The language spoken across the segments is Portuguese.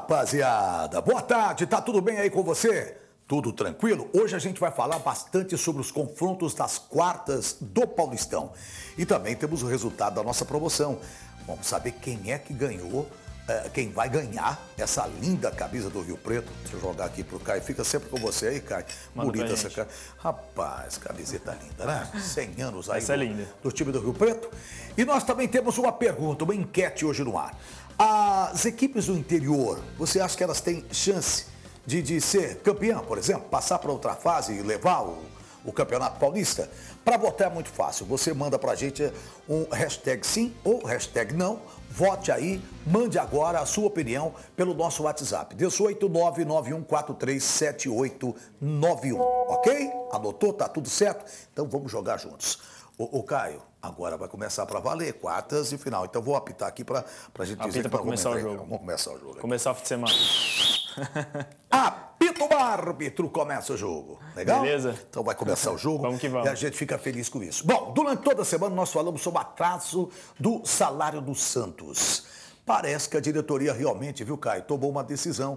rapaziada! Boa tarde, tá tudo bem aí com você? Tudo tranquilo? Hoje a gente vai falar bastante sobre os confrontos das quartas do Paulistão. E também temos o resultado da nossa promoção. Vamos saber quem é que ganhou, eh, quem vai ganhar essa linda camisa do Rio Preto. Deixa eu jogar aqui pro Caio. Fica sempre com você aí, Caio. Manda Bonita essa cara. Rapaz, camiseta linda, né? 100 anos aí essa é do, é linda. do time do Rio Preto. E nós também temos uma pergunta, uma enquete hoje no ar. As equipes do interior, você acha que elas têm chance de, de ser campeã, por exemplo, passar para outra fase e levar o, o Campeonato Paulista? Para votar é muito fácil. Você manda para a gente um hashtag sim ou hashtag não. Vote aí, mande agora a sua opinião pelo nosso WhatsApp. 18991437891, ok? Anotou? Tá tudo certo? Então vamos jogar juntos. Ô, Caio, agora vai começar para valer, quartas e final. Então vou apitar aqui para a gente Apita dizer para começar o jogo. Vamos começar o jogo. Começar o fim de semana. Apito o árbitro, começa o jogo. Legal? Beleza. Então vai começar o jogo. vamos que vamos. E a gente fica feliz com isso. Bom, durante toda a semana nós falamos sobre o atraso do salário do Santos. Parece que a diretoria realmente, viu, Caio, tomou uma decisão.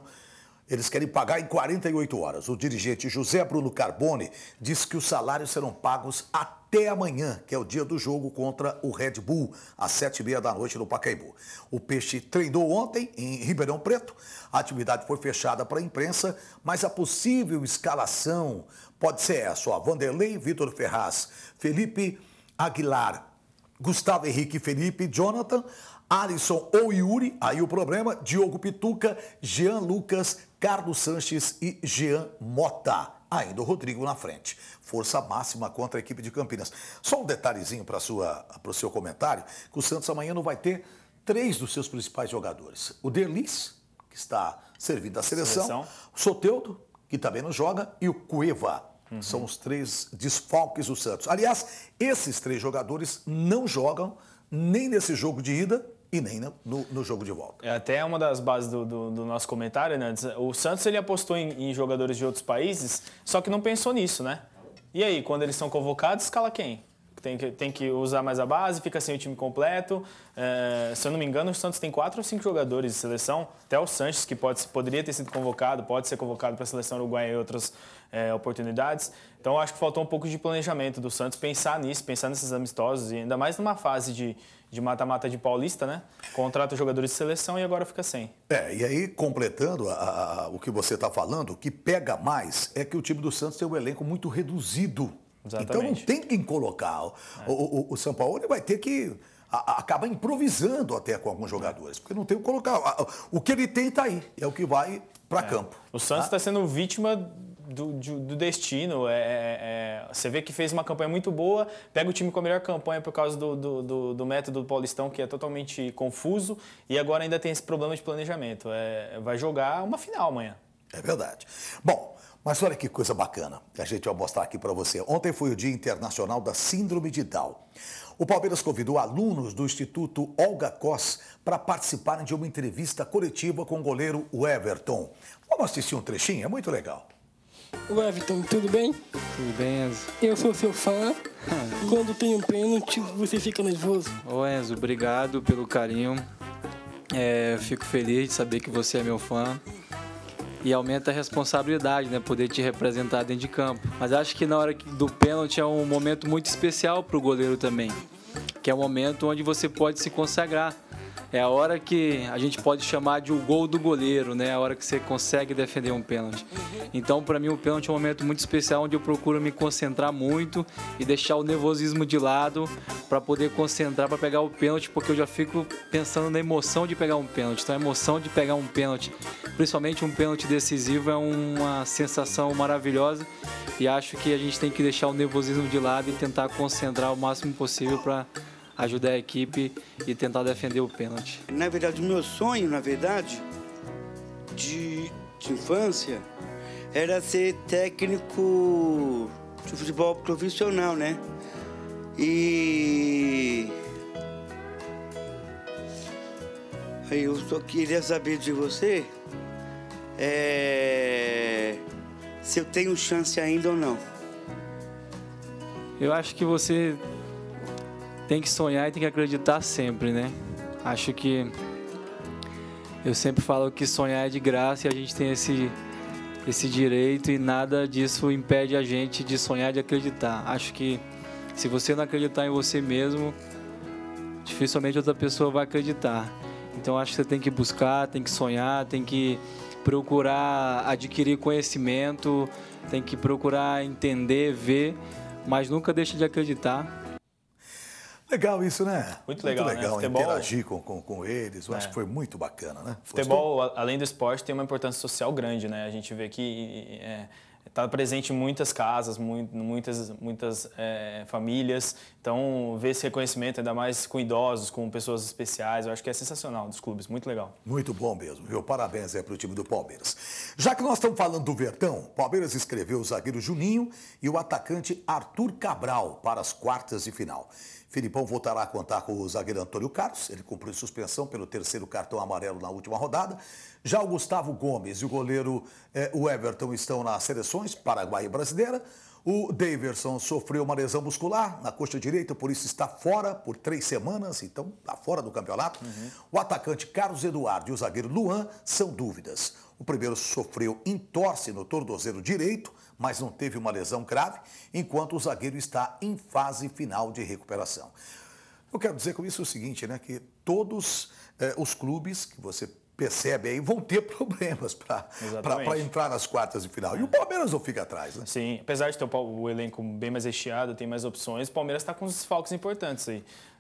Eles querem pagar em 48 horas. O dirigente José Bruno Carbone diz que os salários serão pagos até até amanhã, que é o dia do jogo contra o Red Bull, às sete e meia da noite no Pacaembu. O Peixe treinou ontem em Ribeirão Preto, a atividade foi fechada para a imprensa, mas a possível escalação pode ser essa, ó, Vanderlei, Vitor Ferraz, Felipe Aguilar, Gustavo Henrique, Felipe, Jonathan, Alisson ou Yuri, aí o problema, Diogo Pituca, Jean Lucas, Carlos Sanches e Jean Mota ainda o Rodrigo na frente. Força máxima contra a equipe de Campinas. Só um detalhezinho para o seu comentário, que o Santos amanhã não vai ter três dos seus principais jogadores. O Derlis, que está servindo da seleção, seleção. o Soteudo, que também não joga, e o Cueva. Uhum. São os três desfalques do Santos. Aliás, esses três jogadores não jogam nem nesse jogo de ida e nem no, no, no, jogo de volta. É até uma das bases do, do, do nosso comentário, Hernandes. Né? O Santos ele apostou em, em, jogadores de outros países, só que não pensou nisso, né? E aí, quando eles são convocados, escala quem? Tem que, tem que usar mais a base, fica sem o time completo. É, se eu não me engano, o Santos tem quatro ou cinco jogadores de seleção, até o Sanches, que pode, poderia ter sido convocado, pode ser convocado para a seleção uruguaia em outras é, oportunidades. Então, acho que faltou um pouco de planejamento do Santos pensar nisso, pensar nesses amistosos, e ainda mais numa fase de, de mata-mata de Paulista, né? Contrata jogadores de seleção e agora fica sem. É, e aí, completando a, a, o que você está falando, o que pega mais é que o time do Santos tem um elenco muito reduzido. Exatamente. Então não tem quem colocar. É. O, o, o São Paulo vai ter que acabar acaba improvisando até com alguns jogadores, porque não tem o que colocar. O que ele tem está aí, é o que vai para é. campo. O Santos está tá sendo vítima do, do, do destino. É, é, é, você vê que fez uma campanha muito boa, pega o time com a melhor campanha por causa do, do, do método do Paulistão, que é totalmente confuso, e agora ainda tem esse problema de planejamento. É, vai jogar uma final amanhã. É verdade. Bom, mas olha que coisa bacana que a gente vai mostrar aqui para você. Ontem foi o Dia Internacional da Síndrome de Down. O Palmeiras convidou alunos do Instituto Olga Cos para participarem de uma entrevista coletiva com o goleiro Everton. Vamos assistir um trechinho? É muito legal. Everton, tudo bem? Tudo bem, Enzo. Eu sou seu fã. Quando tem um pênalti, você fica nervoso. Ô, Enzo, obrigado pelo carinho. É, fico feliz de saber que você é meu fã. E aumenta a responsabilidade, né? Poder te representar dentro de campo. Mas acho que na hora do pênalti é um momento muito especial para o goleiro também. Que é um momento onde você pode se consagrar é a hora que a gente pode chamar de o gol do goleiro, né? É a hora que você consegue defender um pênalti. Então, para mim, o pênalti é um momento muito especial onde eu procuro me concentrar muito e deixar o nervosismo de lado para poder concentrar para pegar o pênalti, porque eu já fico pensando na emoção de pegar um pênalti. Então, a emoção de pegar um pênalti, principalmente um pênalti decisivo, é uma sensação maravilhosa e acho que a gente tem que deixar o nervosismo de lado e tentar concentrar o máximo possível para ajudar a equipe e tentar defender o pênalti. Na verdade, o meu sonho, na verdade, de, de infância, era ser técnico de futebol profissional, né? E eu só queria saber de você é... se eu tenho chance ainda ou não. Eu acho que você tem que sonhar e tem que acreditar sempre, né? Acho que eu sempre falo que sonhar é de graça e a gente tem esse esse direito e nada disso impede a gente de sonhar, de acreditar. Acho que se você não acreditar em você mesmo, dificilmente outra pessoa vai acreditar. Então acho que você tem que buscar, tem que sonhar, tem que procurar adquirir conhecimento, tem que procurar entender, ver, mas nunca deixa de acreditar Legal isso, né? Muito legal, muito legal né? Futebol... interagir com, com, com eles, eu é. acho que foi muito bacana, né? Futebol, Gostou? além do esporte, tem uma importância social grande, né? A gente vê que está é, tá presente em muitas casas, muitas, muitas é, famílias, então ver esse reconhecimento, ainda mais com idosos, com pessoas especiais, eu acho que é sensacional dos clubes, muito legal. Muito bom mesmo, viu? Parabéns é, para o time do Palmeiras. Já que nós estamos falando do Verdão, Palmeiras escreveu o zagueiro Juninho e o atacante Arthur Cabral para as quartas de final. Filipão voltará a contar com o zagueiro Antônio Carlos, ele cumpriu suspensão pelo terceiro cartão amarelo na última rodada. Já o Gustavo Gomes e o goleiro eh, o Everton estão nas seleções Paraguai e Brasileira. O Daverson sofreu uma lesão muscular na coxa direita, por isso está fora por três semanas, então está fora do campeonato. Uhum. O atacante Carlos Eduardo e o zagueiro Luan são dúvidas. O primeiro sofreu entorse no tornozelo direito, mas não teve uma lesão grave, enquanto o zagueiro está em fase final de recuperação. Eu quero dizer com isso o seguinte, né, que todos eh, os clubes que você percebe aí, vão ter problemas para entrar nas quartas de final. É. E o é. Palmeiras não fica atrás, né? Sim, apesar de ter o, o elenco bem mais recheado, tem mais opções, o Palmeiras está com uns desfalques importantes aí.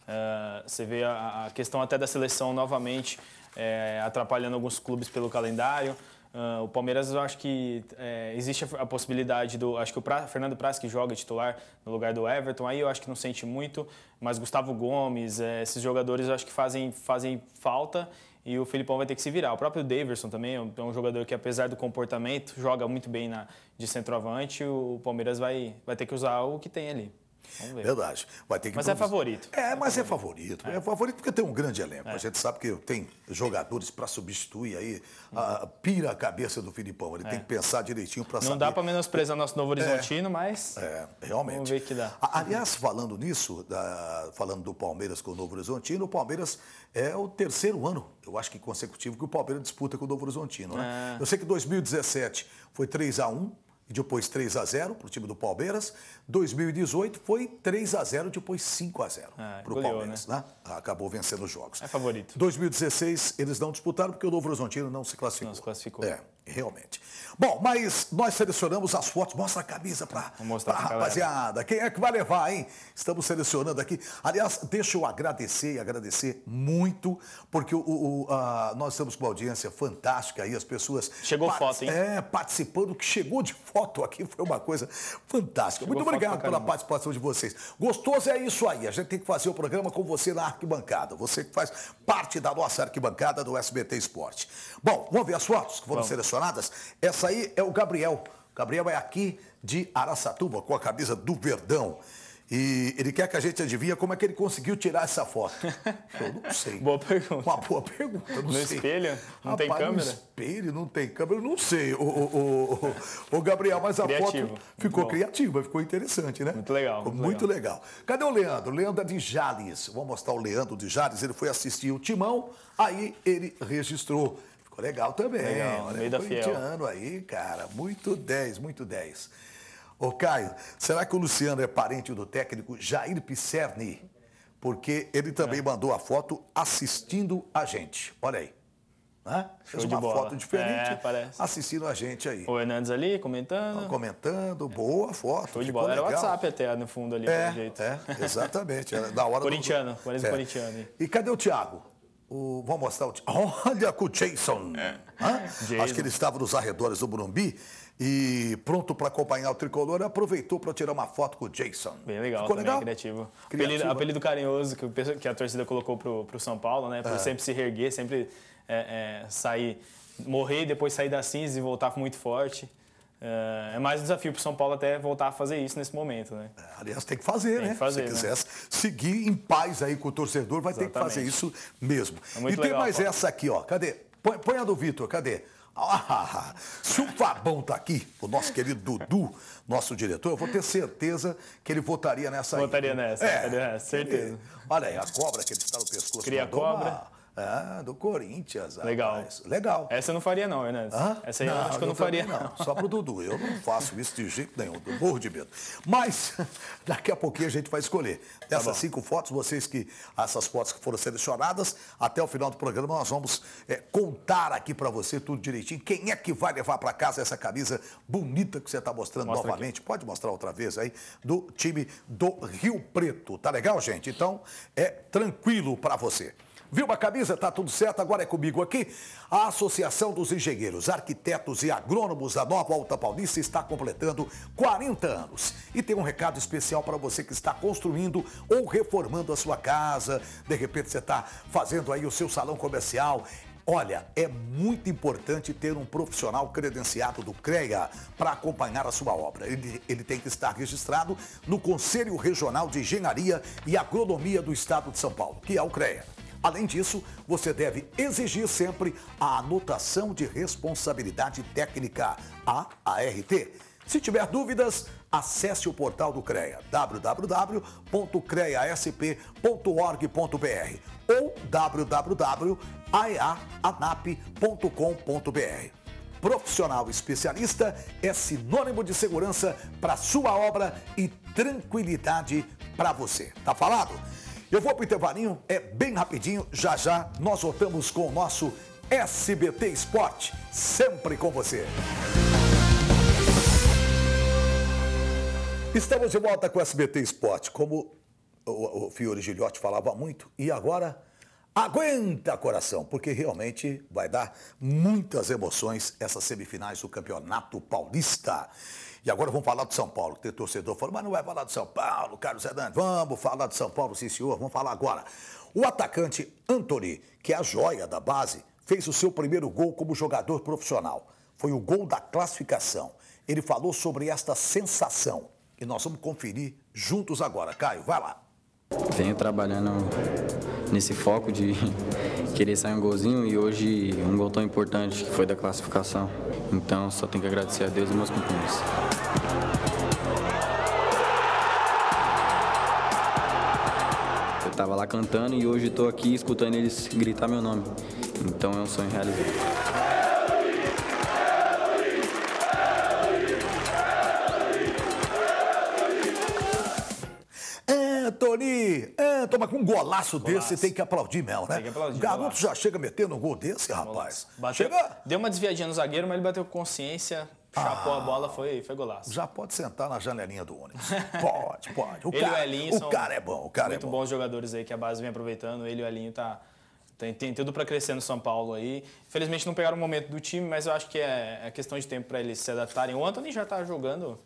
Uh, você vê a, a, questão até da seleção novamente é, atrapalhando alguns clubes pelo calendário. Uh, o Palmeiras, eu acho que é, existe a, a, possibilidade do. Acho que o pra, Fernando Praz, que joga titular no lugar do Everton, aí eu acho que não sente muito, mas Gustavo Gomes, é, esses jogadores eu acho que fazem, fazem falta e o Filipão vai ter que se virar. O próprio Daverson também é um jogador que, apesar do comportamento, joga muito bem na, de centroavante. O Palmeiras vai, vai ter que usar o que tem ali. Vamos ver. Verdade. Vai ter que mas produzir. é favorito. É, mas é favorito. É. é. favorito porque tem um grande elenco. É. A gente sabe que tem jogadores para substituir aí. A, pira a cabeça do Filipão. Ele tem é. que pensar direitinho para saber. Não dá para menosprezar nosso Novo é. Horizontino, mas. É, realmente. Vamos ver que dá. Aliás, falando nisso, da, falando do Palmeiras com o Novo Horizontino, o Palmeiras é o terceiro ano, eu acho que consecutivo, que o Palmeiras disputa com o Novo Horizontino. Né? Eu sei que 2017 foi 3 a 1 e depois 3 a 0 para o time do Palmeiras. 2018 foi 3 a 0 depois 5 a 0 ah, para o Palmeiras. Né? Né? Ah, acabou vencendo os jogos. É favorito. 2016 eles não disputaram porque o Novo Horizontino não se classificou. Não se classificou. É. Realmente. Bom, mas nós selecionamos as fotos. Mostra a camisa para a rapaziada. Quem é que vai levar, hein? Estamos selecionando aqui. Aliás, deixa eu agradecer e agradecer muito, porque o, o a, nós estamos com uma audiência fantástica aí, as pessoas... Chegou foto, hein? É, participando. O que chegou de foto aqui foi uma coisa fantástica. Chegou muito obrigado pela participação de vocês. Gostoso é isso aí. A gente tem que fazer o programa com você na arquibancada. Você que faz parte da nossa arquibancada do SBT Esporte. Bom, vamos ver as fotos que foram selecionadas. Essa aí é o Gabriel. O Gabriel é aqui de Araçatuba, com a camisa do Verdão. E ele quer que a gente adivinha como é que ele conseguiu tirar essa foto. Eu não sei. Boa pergunta. Uma boa pergunta. Não no sei. espelho? Não Rapaz, tem câmera? No espelho, não tem câmera, Eu não sei. O, o, o, o Gabriel, mas a Criativo. foto ficou criativa, ficou interessante, né? Muito legal. Muito, muito legal. legal. Cadê o Leandro? Leandro é de Jales. Vou mostrar o Leandro de Jales. Ele foi assistir o Timão, aí ele registrou. Ficou legal também. Legal, né? meio da Fiel. aí, cara. Muito 10, muito 10. Ô, Caio, será que o Luciano é parente do técnico Jair Pisserni? Porque ele também é. mandou a foto assistindo a gente. Olha aí. Né? Fez uma bola. foto diferente é, assistindo a gente aí. O Hernandes ali comentando. comentando, boa foto. Show de bola. Legal. Era o WhatsApp até no fundo ali, é, jeito. É, exatamente. Era da hora corintiano, do... corintiano. É. E cadê o Thiago? O, vamos mostrar o. Olha com o Jason. É. Jason. Acho que ele estava nos arredores do Burumbi e pronto para acompanhar o tricolor, aproveitou para tirar uma foto com o Jason. Bem legal, Ficou legal? criativo. Apelido, é. apelido, carinhoso que, que, a torcida colocou pro, pro São Paulo, né? Por é. sempre se reerguer, sempre é, é sair, morrer, depois sair da cinza e voltar muito forte. É, é mais um desafio para o São Paulo até voltar a fazer isso nesse momento, né? É, aliás, tem que fazer, tem né? Que fazer, Se né? seguir em paz aí com o torcedor, vai Exatamente. ter que fazer isso mesmo. É e tem legal, mais Paulo. essa aqui, ó. Cadê? Põe, põe a do Vitor, cadê? Ah, ah, ah, ah, se o Fabão tá aqui, o nosso querido Dudu, nosso diretor, eu vou ter certeza que ele votaria nessa votaria aí. Votaria nessa, é, é, certeza. olha aí, a cobra que ele está no pescoço. Cria a cobra. Uma... Ah, do Corinthians. Legal. Legal. Essa eu não faria, não, Hernandes. Ah? Essa aí não, eu acho que eu não faria. Não. não, só pro Dudu. Eu não faço isso de jeito nenhum. Eu morro de medo. Mas daqui a pouquinho a gente vai escolher. Tá Dessas tá cinco fotos, vocês que. Essas fotos que foram selecionadas, até o final do programa nós vamos é, contar aqui para você tudo direitinho. Quem é que vai levar para casa essa camisa bonita que você está mostrando Mostra novamente? Aqui. Pode mostrar outra vez aí, do time do Rio Preto. Tá legal, gente? Então é tranquilo para você. Viu uma camisa? Tá tudo certo, agora é comigo aqui. A Associação dos Engenheiros, Arquitetos e Agrônomos da Nova Alta Paulista está completando 40 anos. E tem um recado especial para você que está construindo ou reformando a sua casa. De repente você está fazendo aí o seu salão comercial. Olha, é muito importante ter um profissional credenciado do CREA para acompanhar a sua obra. Ele, ele, tem que estar registrado no Conselho Regional de Engenharia e Agronomia do Estado de São Paulo, que é o CREA. Além disso, você deve exigir sempre a anotação de responsabilidade técnica, a ART. Se tiver dúvidas, acesse o portal do CREA, www.creasp.org.br ou www.aeaanap.com.br. Profissional especialista é sinônimo de segurança para sua obra e tranquilidade para você. Tá falado? Eu vou para o intervalinho, é bem rapidinho. Já já nós voltamos com o nosso SBT Esporte, sempre com você. Estamos de volta com o SBT Esporte, como o, o Fiore Gilhote falava muito, e agora aguenta coração, porque realmente vai dar muitas emoções essas semifinais do Campeonato Paulista. E agora vamos falar do São Paulo. Tem torcedor falando, mas não vai falar do São Paulo, Carlos Hernandes. Vamos falar do São Paulo, sim senhor, vamos falar agora. O atacante Anthony, que é a joia da base, fez o seu primeiro gol como jogador profissional. Foi o gol da classificação. Ele falou sobre esta sensação. E nós vamos conferir juntos agora. Caio, vai lá. Venho trabalhando nesse foco de querer sair um golzinho e hoje um gol tão importante que foi da classificação. Então só tenho que agradecer a Deus e meus companheiros. Eu estava lá cantando e hoje estou aqui escutando eles gritar meu nome. Então é um sonho realizado. Anthony! É, é é, toma com um golaço, golaço, desse, tem que aplaudir mesmo, né? Tem que aplaudir, o garoto golaço. já chega metendo um gol desse, rapaz. Bateu, chega. Deu uma desviadinha no zagueiro, mas ele bateu com consciência, chapou ah, a bola, foi, foi golaço. Já pode sentar na janelinha do ônibus. pode, pode. O, ele cara, o, Elinho, o cara é bom, o cara é muito é bom. bons jogadores aí que a base vem aproveitando. Ele e o Elinho tá, tem, tem tudo para crescer no São Paulo aí. Infelizmente não pegaram o momento do time, mas eu acho que é, é questão de tempo para eles se adaptarem. O Anthony já tá jogando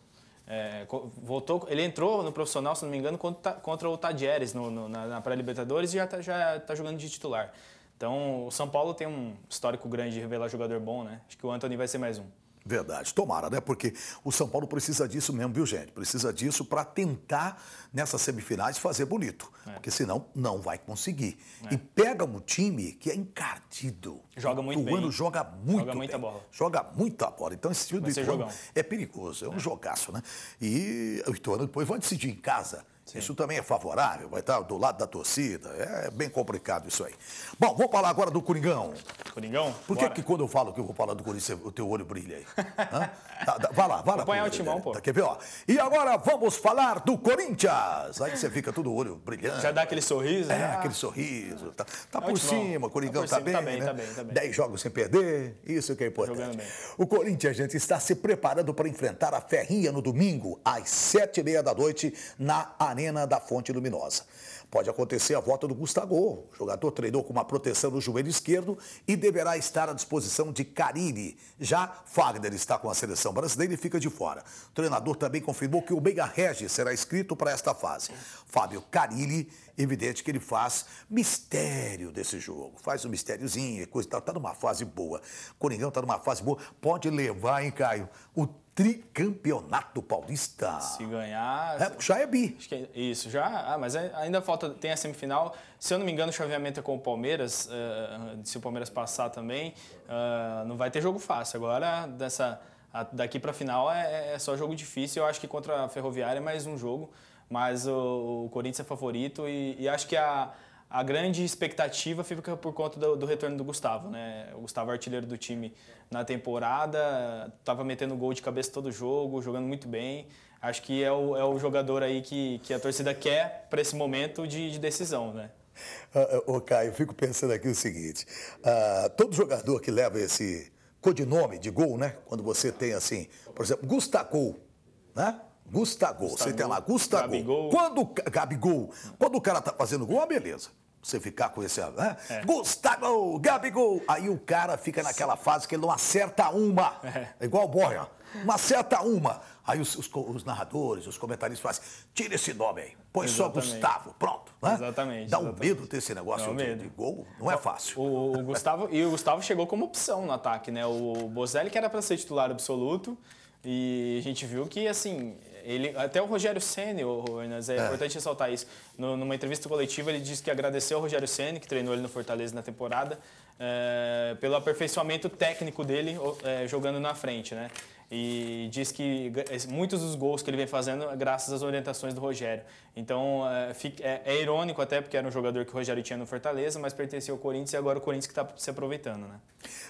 é, voltou, ele entrou no profissional, se não me engano, contra, contra o Tadieres no, no, na, na pré-libertadores e já está já tá jogando de titular. Então, o São Paulo tem um histórico grande de revelar jogador bom, né? Acho que o Anthony vai ser mais um. Verdade, tomara, né? Porque o São Paulo precisa disso mesmo, viu, gente? Precisa disso para tentar, nessas semifinais, fazer bonito. É. Porque senão não vai conseguir. É. E pega um time que é encardido. Joga muito bem. O joga muito Joga muita bem. bola. Joga muita bola. Então esse time do Ituano é perigoso, é um é. jogaço, né? E o Ituano depois vai decidir em casa. Sim. Isso também é favorável, vai estar do lado da torcida. É, é bem complicado isso aí. Bom, vou falar agora do Coringão. Coringão? Por que, que quando eu falo que eu vou falar do Corinthians, o teu olho brilha aí? Tá, tá, vai lá, vai lá. Põe o timão, pô. Tá, quer ver, ó? E agora vamos falar do Corinthians. Aí você fica todo olho brilhando. Já dá aquele sorriso? É, né? aquele sorriso. Tá, tá é por cima, o Coringão tá, tá cima, tá bem, tá bem, né? tá bem, tá bem. Dez jogos sem perder, isso que é importante. O Corinthians, gente, está se preparando para enfrentar a Ferrinha no domingo, às sete e meia da noite, na Anel Arena da Fonte Luminosa. Pode acontecer a volta do Gustavo. O jogador treinou com uma proteção no joelho esquerdo e deverá estar à disposição de Cariri. Já Fagner está com a seleção brasileira e fica de fora. O treinador também confirmou que o Mega Regis será escrito para esta fase. Fábio Cariri, evidente que ele faz mistério desse jogo. Faz um mistériozinho, coisa está tá numa fase boa. Coringão está numa fase boa. Pode levar, hein, Caio? O tricampeonato paulista. Se ganhar. É, já é bi. É isso, já. Ah, mas é, ainda falta, tem a semifinal. Se eu não me engano, o chaveamento é com o Palmeiras. Uh, se o Palmeiras passar também, uh, não vai ter jogo fácil. Agora, dessa, a, daqui para a final é, é, é, só jogo difícil. Eu acho que contra a Ferroviária é mais um jogo. Mas o, o Corinthians é favorito e, e acho que a a grande expectativa fica por conta do, do, retorno do Gustavo, né? O Gustavo é artilheiro do time na temporada, estava metendo gol de cabeça todo jogo, jogando muito bem. Acho que é o, é o jogador aí que, que a torcida quer para esse momento de, de decisão, né? Ah, ah, ô, uh, Caio, okay, fico pensando aqui o seguinte: uh, todo jogador que leva esse codinome de gol, né? Quando você tem assim, por exemplo, Gustacou, né? Gustagol, Gustavo, você tem lá, Gustavo. Gabigol. Quando, Gabigol. Quando o cara tá fazendo gol, é beleza. Você ficar com esse. Né? É. Gustavo, Gabigol. Aí o cara fica naquela fase que ele não acerta uma. É. é igual o Borja. Não acerta uma. Aí os, os, os, narradores, os comentaristas fazem, tira esse nome aí, põe exatamente. só Gustavo, pronto. Né? Exatamente. Dá um exatamente. medo ter esse negócio de, de, gol, não é fácil. O, o Gustavo, e o Gustavo chegou como opção no ataque, né? O Bozelli, que era para ser titular absoluto, e a gente viu que, assim, ele, até o Rogério Ceni, Ornas, é, é, importante ressaltar isso. No, numa entrevista coletiva, ele disse que agradeceu ao Rogério Ceni, que treinou ele no Fortaleza na temporada, é, pelo aperfeiçoamento técnico dele é, jogando na frente, né? e diz que muitos dos gols que ele vem fazendo é graças às orientações do Rogério. Então é, é, é, irônico até porque era um jogador que o Rogério tinha no Fortaleza, mas pertencia ao Corinthians e agora o Corinthians que está se aproveitando, né?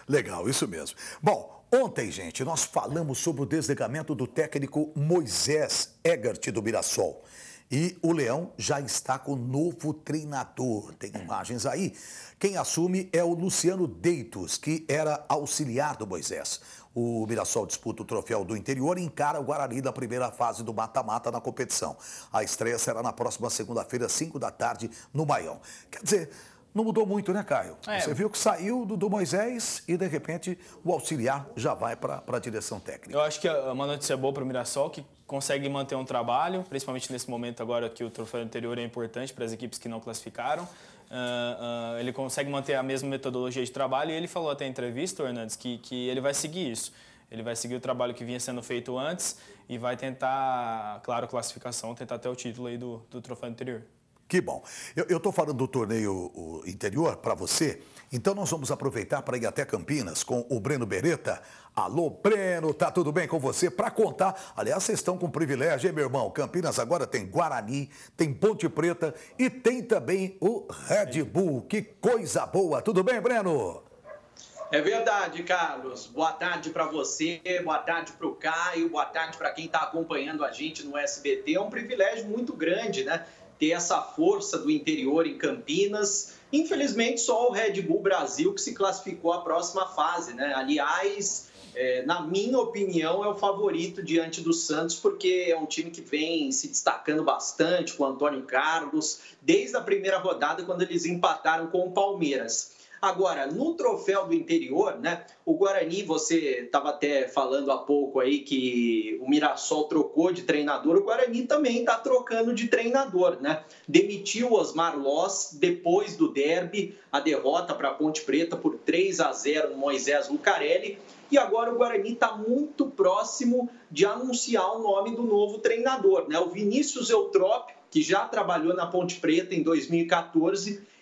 Legal, isso mesmo. Bom, ontem, gente, nós falamos sobre o desligamento do técnico Moisés Egert do Mirassol. E o Leão já está com novo treinador. Tem imagens aí. Quem assume é o Luciano Deitos, que era auxiliar do Moisés. O Mirassol disputa o troféu do interior e encara o Guarani da primeira fase do mata-mata na competição. A estreia será na próxima segunda-feira, 5 da tarde, no Baião. Quer dizer, não mudou muito, né, Caio? É. Você viu que saiu do, do, Moisés e, de repente, o auxiliar já vai para a direção técnica. Eu acho que é uma notícia boa para o Mirassol que consegue manter um trabalho, principalmente nesse momento agora que o troféu anterior é importante para as equipes que não classificaram. Uh, uh, ele consegue manter a mesma metodologia de trabalho e ele falou até em entrevista, Hernandes, que, que ele vai seguir isso. Ele vai seguir o trabalho que vinha sendo feito antes e vai tentar, claro, classificação, tentar até o título aí do, do troféu anterior. Que bom. Eu estou falando do torneio interior para você, então nós vamos aproveitar para ir até Campinas com o Breno Beretta. Alô, Breno, tá tudo bem com você? Para contar, aliás, vocês estão com privilégio, hein, meu irmão? Campinas agora tem Guarani, tem Ponte Preta e tem também o Red Bull. Que coisa boa! Tudo bem, Breno? É verdade, Carlos. Boa tarde para você, boa tarde para o Caio, boa tarde para quem está acompanhando a gente no SBT. É um privilégio muito grande, né? ter essa força do interior em Campinas. Infelizmente, só o Red Bull Brasil que se classificou à próxima fase, né? Aliás, é, na minha opinião, é o favorito diante do Santos, porque é um time que vem se destacando bastante com o Antônio Carlos, desde a primeira rodada, quando eles empataram com o Palmeiras. Agora, no troféu do interior, né? O Guarani, você estava até falando há pouco aí que o Mirassol trocou de treinador, o Guarani também está trocando de treinador, né? Demitiu Osmar Loss depois do derby, a derrota para a Ponte Preta por 3 a 0 no Moisés Lucarelli. E agora o Guarani está muito próximo de anunciar o nome do novo treinador, né? O Vinícius Eutrop, que já trabalhou na Ponte Preta em 2014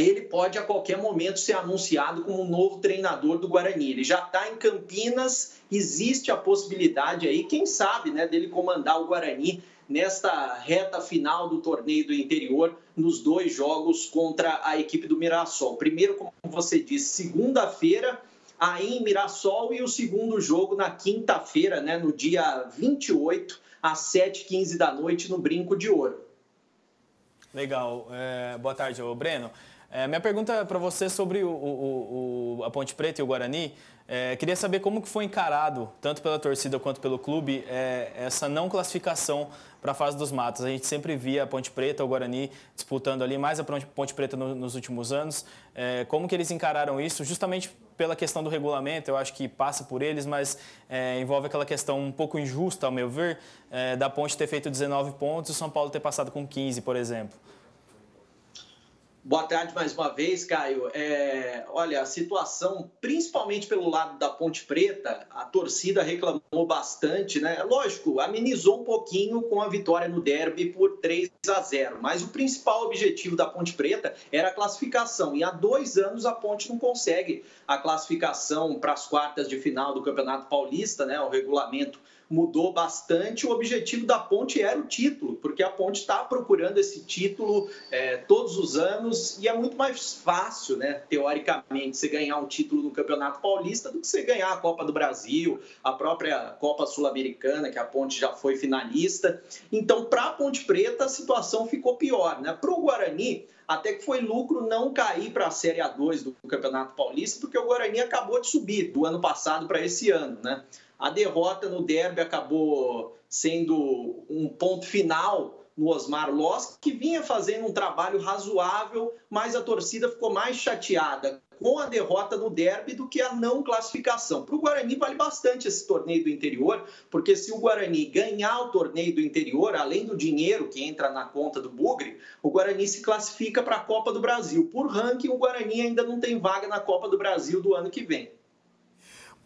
ele pode a qualquer momento ser anunciado como um novo treinador do Guarani. Ele já está em Campinas, existe a possibilidade aí, quem sabe, né, dele comandar o Guarani nesta reta final do torneio do interior, nos dois jogos contra a equipe do Mirassol. Primeiro, como você disse, segunda-feira, aí em Mirassol, e o segundo jogo na quinta-feira, né, no dia 28, às 7h15 da noite, no Brinco de Ouro. Legal. É, boa tarde, Breno. É, minha pergunta para você é sobre o, o, o, a Ponte Preta e o Guarani, é, queria saber como que foi encarado, tanto pela torcida quanto pelo clube, é, essa não classificação para a fase dos matos. A gente sempre via a Ponte Preta, o Guarani disputando ali mais a Ponte Preta no, nos últimos anos. É, como que eles encararam isso? Justamente pela questão do regulamento, eu acho que passa por eles, mas é, envolve aquela questão um pouco injusta, ao meu ver, da Ponte ter feito 19 pontos e o São Paulo ter passado com 15, por exemplo. Boa tarde mais uma vez, Caio. É, olha, a situação, principalmente pelo lado da Ponte Preta, a torcida reclamou bastante, né? Lógico, amenizou um pouquinho com a vitória no derby por 3 a 0, mas o principal objetivo da Ponte Preta era a classificação. E há dois anos a Ponte não consegue a classificação para as quartas de final do Campeonato Paulista, né? O regulamento mudou bastante. O objetivo da ponte era o título, porque a ponte está procurando esse título é, todos os anos e é muito mais fácil, né, teoricamente, você ganhar um título no Campeonato Paulista do que você ganhar a Copa do Brasil, a própria Copa Sul-Americana, que a ponte já foi finalista. Então, para a Ponte Preta, a situação ficou pior. Né? Para o Guarani, até que foi lucro não cair para a Série A2 do Campeonato Paulista, porque o Guarani acabou de subir do ano passado para esse ano, né? A derrota no derby acabou sendo um ponto final no Osmar Loss, que vinha fazendo um trabalho razoável, mas a torcida ficou mais chateada com a derrota no derby do que a não classificação. Para o Guarani vale bastante esse torneio do interior, porque se o Guarani ganhar o torneio do interior, além do dinheiro que entra na conta do Bugre, o Guarani se classifica para a Copa do Brasil. Por ranking, o Guarani ainda não tem vaga na Copa do Brasil do ano que vem.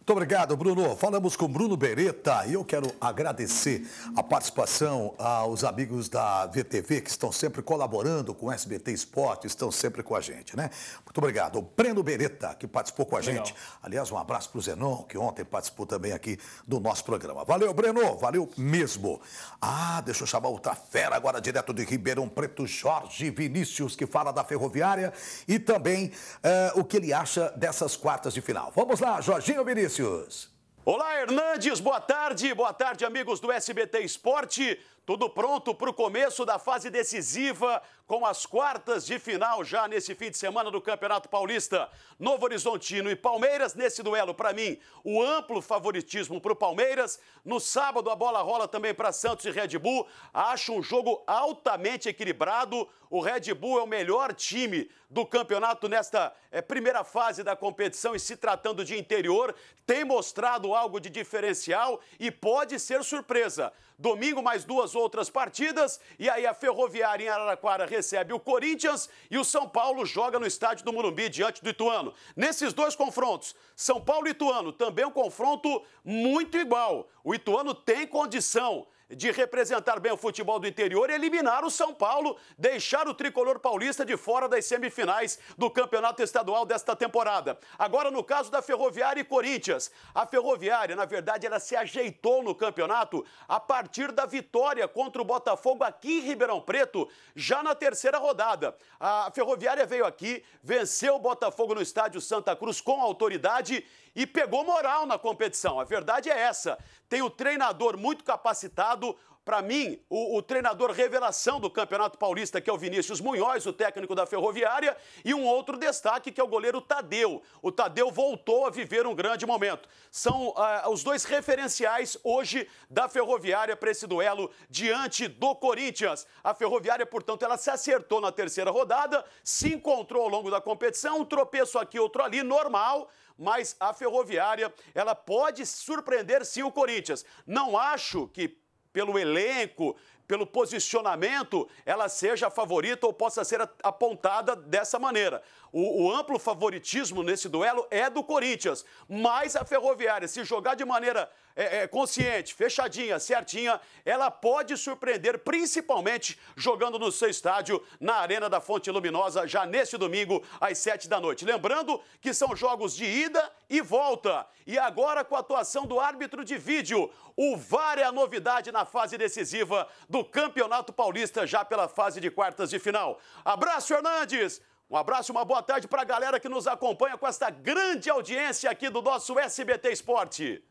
Muito obrigado, Bruno. Falamos com Bruno Beretta e eu quero agradecer a participação aos ah, amigos da VTV que estão sempre colaborando com o SBT Esporte, estão sempre com a gente, né? Muito obrigado. O Breno Beretta, que participou com a Legal. gente. Aliás, um abraço para o Zenon, que ontem participou também aqui do nosso programa. Valeu, Breno. Valeu mesmo. Ah, deixa eu chamar outra fera agora, direto de Ribeirão Preto, Jorge Vinícius, que fala da ferroviária e também eh, o que ele acha dessas quartas de final. Vamos lá, Jorginho Vinícius. Vinícius. Olá, Hernandes, boa tarde, boa tarde, amigos do SBT Esporte. Tudo pronto para o começo da fase decisiva, com as quartas de final já nesse fim de semana do Campeonato Paulista. Novo Horizontino e Palmeiras nesse duelo. Para mim, o amplo favoritismo para o Palmeiras. No sábado, a bola rola também para Santos e Red Bull. Acho um jogo altamente equilibrado. O Red Bull é o melhor time do campeonato nesta é, primeira fase da competição e se tratando de interior, tem mostrado algo de diferencial e pode ser surpresa. Domingo, mais duas outras partidas. E aí a Ferroviária em Araraquara recebe o Corinthians e o São Paulo joga no estádio do Morumbi diante do Ituano. Nesses dois confrontos, São Paulo e Ituano, também um confronto muito igual. O Ituano tem condição de representar bem o futebol do interior e eliminar o São Paulo, deixar o tricolor paulista de fora das semifinais do campeonato estadual desta temporada. Agora, no caso da Ferroviária e Corinthians, a Ferroviária, na verdade, ela se ajeitou no campeonato a partir da vitória contra o Botafogo aqui em Ribeirão Preto, já na terceira rodada. A Ferroviária veio aqui, venceu o Botafogo no estádio Santa Cruz com autoridade e pegou moral na competição. A verdade é essa. Tem o treinador muito capacitado lado, para mim, o, o, treinador revelação do Campeonato Paulista, que é o Vinícius Munhoz, o técnico da Ferroviária, e um outro destaque, que é o goleiro Tadeu. O Tadeu voltou a viver um grande momento. São uh, os dois referenciais hoje da Ferroviária para esse duelo diante do Corinthians. A Ferroviária, portanto, ela se acertou na terceira rodada, se encontrou ao longo da competição, um tropeço aqui, outro ali, normal mas a Ferroviária, ela pode surpreender sim o Corinthians. Não acho que pelo elenco, pelo posicionamento, ela seja a favorita ou possa ser apontada dessa maneira. O, o, amplo favoritismo nesse duelo é do Corinthians, mas a Ferroviária, se jogar de maneira é, é, consciente, fechadinha, certinha, ela pode surpreender, principalmente jogando no seu estádio, na Arena da Fonte Luminosa, já neste domingo, às sete da noite. Lembrando que são jogos de ida e volta. E agora com a atuação do árbitro de vídeo. O VAR é a novidade na fase decisiva do Campeonato Paulista, já pela fase de quartas de final. Abraço, Hernandes! Um abraço, uma boa tarde para a galera que nos acompanha com esta grande audiência aqui do nosso SBT Esporte.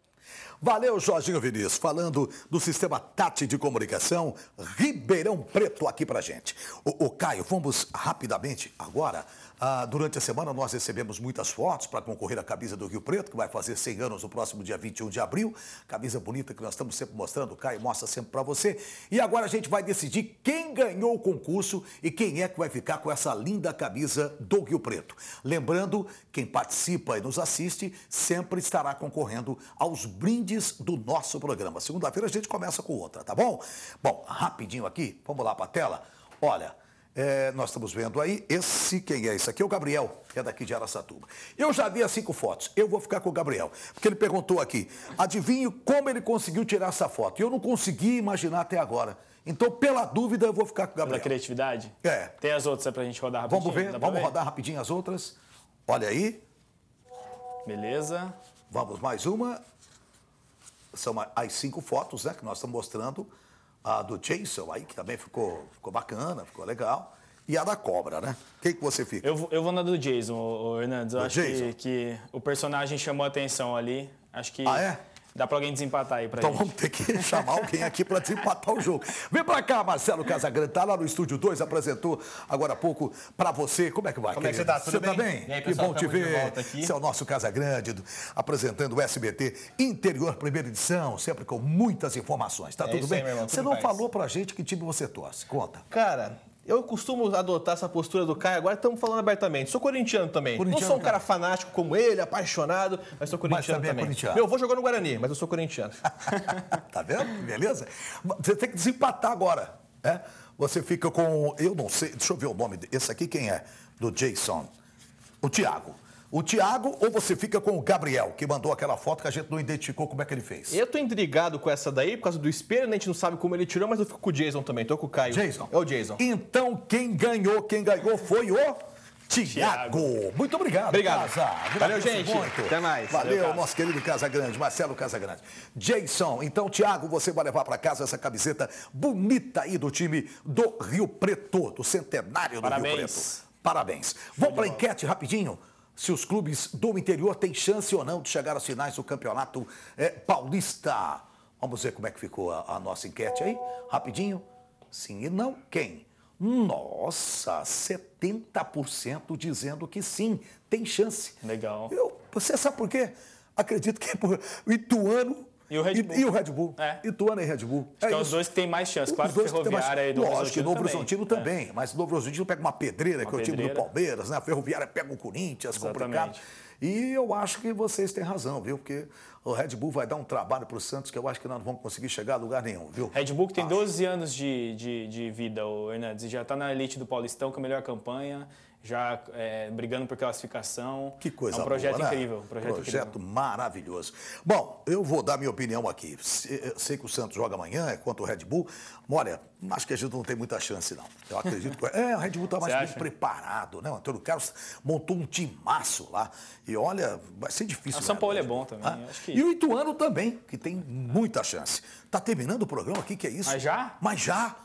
Valeu, Jorginho Vinícius, falando do sistema TAT de comunicação, Ribeirão Preto aqui para gente. o Caio, vamos rapidamente agora ah, durante a semana, nós recebemos muitas fotos para concorrer à camisa do Rio Preto, que vai fazer 100 anos no próximo dia 21 de abril. Camisa bonita que nós estamos sempre mostrando, o Caio mostra sempre para você. E agora a gente vai decidir quem ganhou o concurso e quem é que vai ficar com essa linda camisa do Rio Preto. Lembrando, quem participa e nos assiste sempre estará concorrendo aos brindes do nosso programa. Segunda-feira a gente começa com outra, tá bom? Bom, rapidinho aqui, vamos lá para a tela. Olha, é, nós estamos vendo aí, esse quem é esse aqui? É o Gabriel, que é daqui de Araçatuba. Eu já vi as cinco fotos, eu vou ficar com o Gabriel, porque ele perguntou aqui, adivinho como ele conseguiu tirar essa foto? Eu não consegui imaginar até agora. Então, pela dúvida, eu vou ficar com o Gabriel. Pela criatividade? É. Tem as outras para pra gente rodar rapidinho. Vamos ver, vamos ver? rodar rapidinho as outras. Olha aí. Beleza. Vamos, mais uma. São as cinco fotos, né, que nós estamos mostrando a do Jason aí, que também ficou, ficou bacana, ficou legal. E a da cobra, né? Quem que você fica? Eu, eu vou na do Jason, o, o Hernandes. Eu do acho Jason? Que, que o personagem chamou a atenção ali. Acho que. Ah, é? Dá para alguém desempatar aí para Então gente. vamos ter que chamar alguém aqui para desempatar o jogo. Vem para cá, Marcelo Casagrande, tá lá no Estúdio 2, apresentou agora há pouco para você. Como é que vai, Como querido? é que você tá? Tudo você bem? Tá bem? Aí, pessoal, que bom te ver. Você é o nosso Casagrande, apresentando o SBT Interior, primeira edição, sempre com muitas informações. Tá é tudo bem? Aí, irmão, tudo você não falou para gente que time você torce. Conta. Cara, eu costumo adotar essa postura do Caio, agora estamos falando abertamente. Sou corintiano também. Corintiano, não sou um cara, cara, fanático como ele, apaixonado, mas sou corintiano mas também. Eu É corintiano. Meu no Guarani, mas eu sou corintiano. tá vendo? Beleza? Você tem que desempatar agora. Né? Você fica com. Eu não sei, deixa eu ver o nome. Esse aqui quem é? Do Jason. O Thiago o Thiago ou você fica com o Gabriel, que mandou aquela foto que a gente não identificou como é que ele fez? Eu tô intrigado com essa daí, por causa do espelho, né? a gente não sabe como ele tirou, mas eu fico com o Jason também, tô com o Caio. Jason. É o Jason. Então quem ganhou, quem ganhou foi o... Tiago. Muito obrigado, obrigado. Casa. Valeu, gente. Muito. Até mais. Valeu, Valeu nosso querido Grande, Marcelo Grande. Jason, então, Tiago, você vai levar para casa essa camiseta bonita aí do time do Rio Preto, do centenário do Parabéns. Rio Preto. Parabéns. Vamos para enquete rapidinho? se os clubes do interior têm chance ou não de chegar às finais do Campeonato é, Paulista. Vamos ver como é que ficou a, a nossa enquete aí, rapidinho. Sim e não, quem? Nossa, 70% dizendo que sim, tem chance. Legal. Eu, você sabe por quê? Acredito que é por, o Ituano e o Red Bull. E, e o Red Bull. É. Ituano e Red Bull. Acho é que é, é os dois que têm mais chance. Claro os dois que Ferroviária mais... e Novo Lógico, Novo Horizontino é. também. Mas o Novo Horizontino pega uma pedreira, uma que é o time do Palmeiras, né? A Ferroviária pega o Corinthians, complicado. E eu acho que vocês têm razão, viu? Porque o Red Bull vai dar um trabalho para o Santos que eu acho que nós não vamos conseguir chegar a lugar nenhum, viu? Red Bull que tem acho. 12 anos de, de, de vida, o Hernandes, e já está na elite do Paulistão com é a melhor campanha já é, brigando por classificação. Que coisa É um projeto boa, né? incrível. Um projeto, projeto incrível. maravilhoso. Bom, eu vou dar minha opinião aqui. Eh, sei que o Santos joga amanhã, é contra o Red Bull. Olha, acho que a gente não tem muita chance, não. Eu acredito que... É, o Red Bull está mais bem preparado, né? O Antônio Carlos montou um timaço lá. E olha, vai ser difícil. O ah, São Paulo é bom também. Ah? Que... E o Ituano também, que tem muita chance. Está terminando o programa aqui, que é isso? Mas já? Mas já?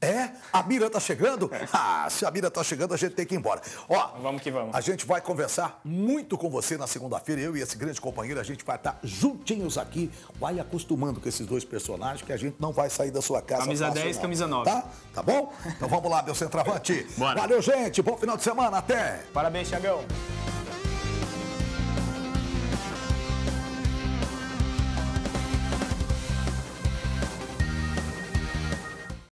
É? A Mira tá chegando? Ah, se a Mira tá chegando, a gente tem que ir embora. Ó, vamos que vamos. A gente vai conversar muito com você na segunda-feira. Eu e esse grande companheiro, a gente vai estar tá juntinhos aqui. Vai acostumando com esses dois personagens que a gente não vai sair da sua casa. Camisa fácil, 10, não. camisa 9. Tá? Tá bom? Então vamos lá, meu centroavante. Bora. Valeu, gente. Bom final de semana. Até. Parabéns, Thiagão.